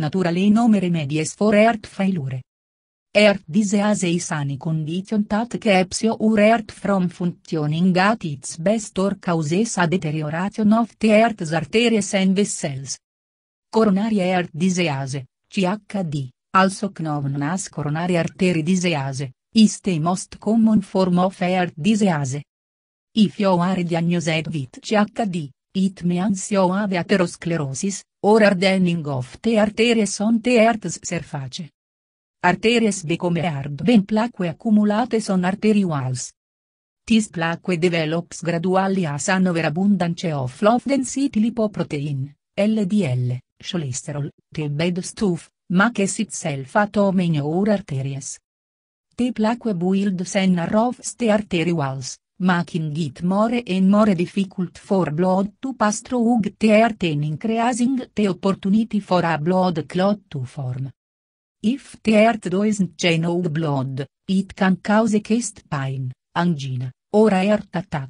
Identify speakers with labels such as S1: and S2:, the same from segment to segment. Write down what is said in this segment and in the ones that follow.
S1: naturale in home remedies for art failure. Heart disease is any condition that keeps your art from functioning at its best or causes a deterioration of the heart's arteries and vessels. Coronary art disease, CHD, also known as coronary artery disease, is the most common form of art disease. If you are diagnosed with CHD, It means you have atherosclerosis, or hardening of the arteries on the heart's surface. Arteries become hard when plaque accumulate on walls. This plaque develops gradually as an overabundance of low density lipoprotein, LDL, cholesterol, the bad stuff, makes itself at home in your arteries. The plaque builds in a rough the arterioles, Making it more and more difficult for blood to pass through the heart and increasing the opportunity for a blood clot to form. If the heart doesn't change no blood, it can cause chest pain, angina, or heart attack.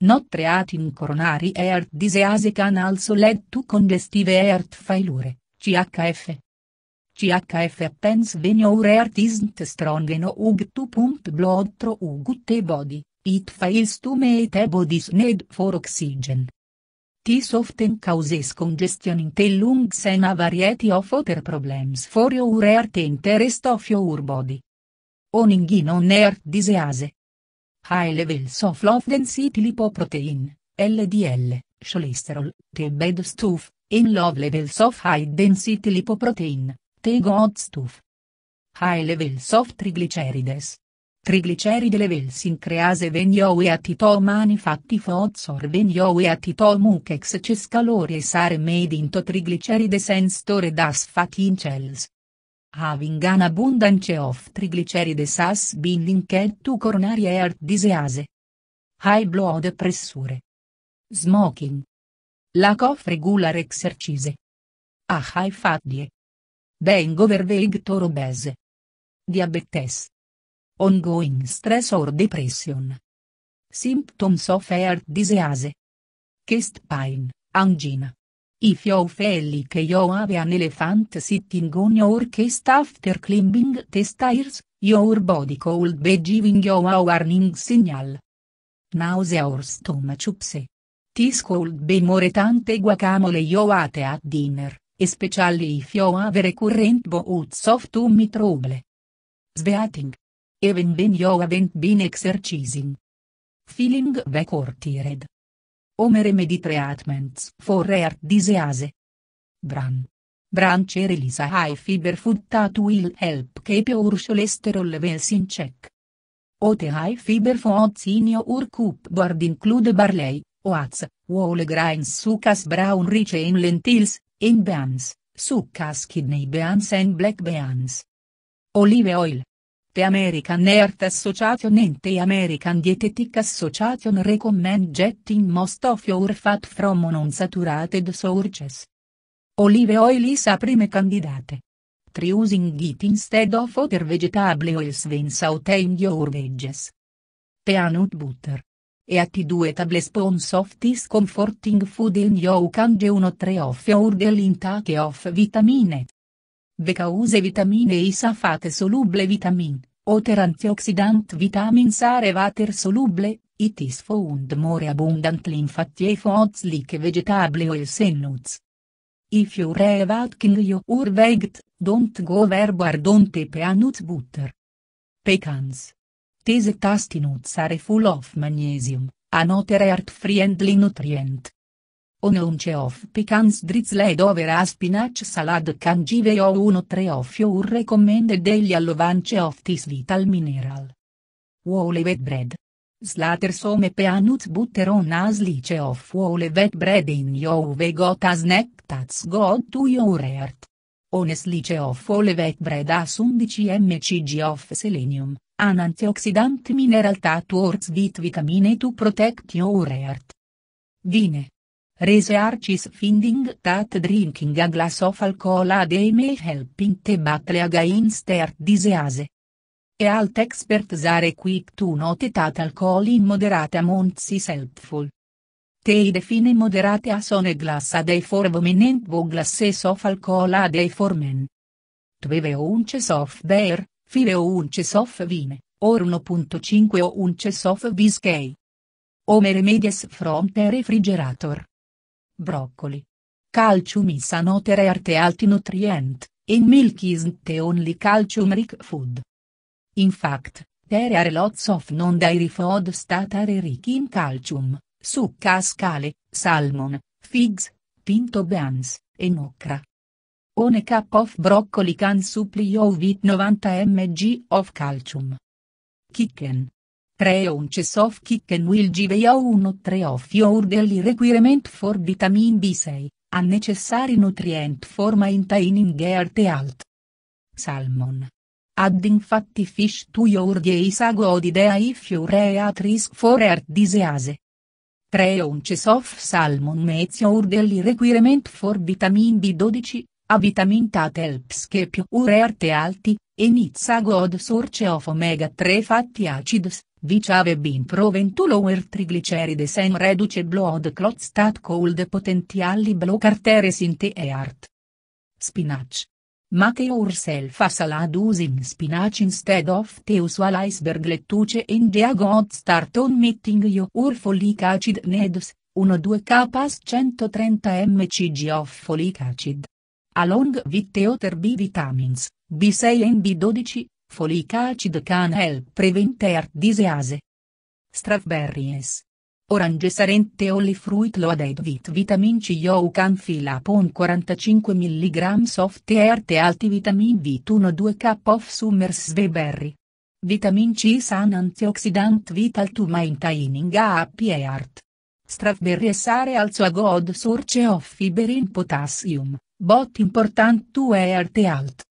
S1: Not treating coronary heart disease can also lead to congestive heart failure, CHF. CHF happens when your heart isn't strong enough to pump blood through the body, It fails to meet body's need for oxygen. This often causes congestion in the lungs and a variety of other problems for your heart and the rest of your body. Owning in on heart disease. High levels of low density lipoprotein, LDL, cholesterol, the bad stuff, and low levels of high density lipoprotein, the good stuff. High levels of triglycerides, trigliceride levels in crease when your attito manufatti or when your attito mukex cescalori e sare made into trigliceride sense stored as fat in cells. Having an abundance of triglycerides as been linked to coronary heart disease. High blood pressure. Smoking. Lack of regular exercise. A high fat diet. Being overweight or obese. Diabetes. Ongoing stress or depression. Symptoms of heart disease. Chest pain, angina. If you feel like you have an elephant sitting on your chest after climbing the stairs, your body could be giving you a warning signal. Nausea or stomach upset. This could be more tante guacamole you ate at dinner, especially if you have recurrent bouts of tummy trouble. Sveating. Even when you haven't been exercising. Feeling very tired. Home remedy treatments for rare disease. Bran. Branch release high fiber food that will help keep your cholesterol levels in check. Ote high fiber foods in your cupboard include barley, oats, whole grains such brown rich in lentils, in beans, such as kidney beans and black beans. Olive oil, The American Heart Association and the American Dietetic Association recommend getting most of your fat from non-saturated sources. Olive oil is a prime candidate. Try using it instead of other vegetable oils when sauteing your veggies. Peanut butter. E Add 2 tablespoons of this comforting food in you can 1 3 of your daily intake of vitamin Ve cause vitamine I safate soluble vitamin, oder antioxidant vitamin sare water soluble, it is found more abundantly in fatty foods like vegetable oil senuts. If you are evating your vegt, don't go verbar don't peanuts butter. Pecans. Tese tasty nuts are full of magnesium, another art friendly nutrient. Onunce of pecans drizzled over a spinach salad can give you one three of your recommended daily allowance of this vital mineral. wet bread. Slater some peanut butter on a slice of whole wet bread in your way got a snack that's good to your heart. On a slice of whole wet bread has 11 mcg of selenium, an antioxidant mineral that works with vitamin to protect your heart. Vine. Rese Arcis finding that drinking a glass of alcohol a day may helping to battle against heart disease. E Health experts are quick to note that alcohol in moderate amounts is helpful. They define moderate a on a glass a day for women and two glasses of alcohol a day for men. Tweve unces of beer, 5 unces of wine, or 1.5 unces of whiskey. Omer remedies from the refrigerator broccoli. Calcium is another arte nutrient, and milk isn't the only calcium rich food. In fact, there are lots of non-dairy food that are rich in calcium, succa a scale, salmon, figs, pinto beans, and okra. One cup of broccoli can supply you with 90 mg of calcium. Chicken. 3 unce soft kick and will give you uno tre of your daily requirement for vitamin B6, a necessary nutrient for maintaining heart health. Salmon. Adding fatty fish to your days ago idea if you at risk for heart disease. 3 ounces of salmon meets your daily requirement for vitamin B12, a vitamin that helps keep your heart healthy, and it's a good source of omega-3 fatty acids, Which ave been proven to lower triglycerides and reduce blood clots that could potentially block arteries in the heart. Spinach. Make yourself a salad using spinach instead of the usual iceberg lettuce in the good start on meeting your folic acid needs, 1-2 capas 130 mcg of folic acid. Along with the other B vitamins, B6 and B12, Folic acid can help prevent heart disease. Strawberries. Oranges aren't the only fruit loaded with vitamin C you can fill up on 45 mg of heart alti vitamin V. 1 2 cup of summer's berry. Vitamin C is an antioxidant vital to maintaining a happy heart. Strawberries are also a good source of fiber and potassium, but important to heart health.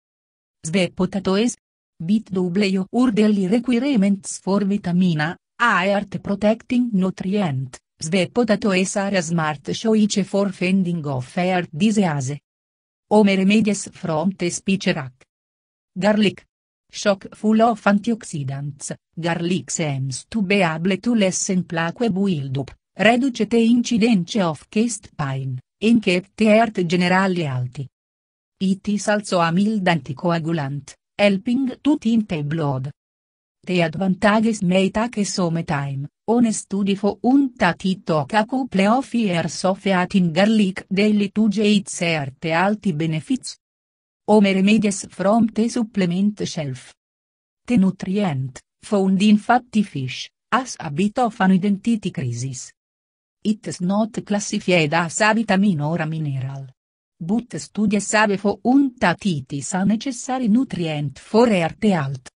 S1: Sve potatoes, Bit double your orderly requirements for vitamina A art protecting nutrient, the potato is are smart choice for fending off air disease. Home remedies from the spicherac. Garlic. Shock full of antioxidants, garlic seems to be able to lessen plaque buildup, reduce the incidence of chest pain, in keep the heart generally alti. It is also a mild anticoagulant helping to thin tabload. The advantages may take some time, on study for un tati a couple of years of atin garlic daily to get certe alti benefits. Home remedies from the supplement shelf. The nutrient, found in fatty fish, has a bit of an identity crisis. It's not classified as a vitamin or a mineral. But save fo for untatitis sa necessari nutrient for heart health.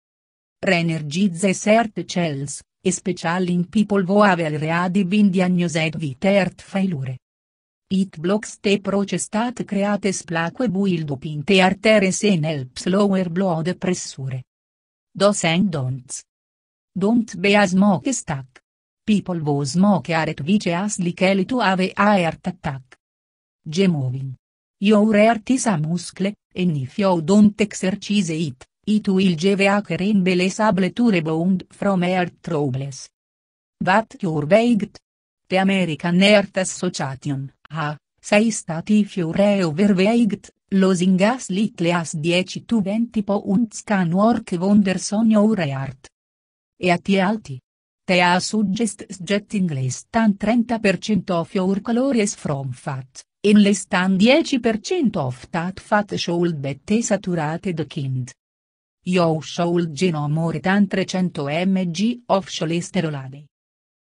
S1: Reenergizes heart cells, especially in people vo aver already been diagnosed with heart failure. It blocks te process create splaque plaque buildup in the arteries and helps lower blood pressure. Dos and don'ts. Don't be a smoke stack. People vo smoke are at vicious likely to have a heart attack. Gemovin. Your artisa muscle, and if you don't exercise it, it will give a cremble to rebound from air troubles. But your baked. The American Heart Association, ha, says that if you're overweight, losing as little as 10 to 20 pounds can work wonders on your heart. E a te alti. Te ha suggests getting less than 30% of your calories from fat. In less than 10% of that fat should be saturated kind. You should no more than 300 mg of cholesterol a day.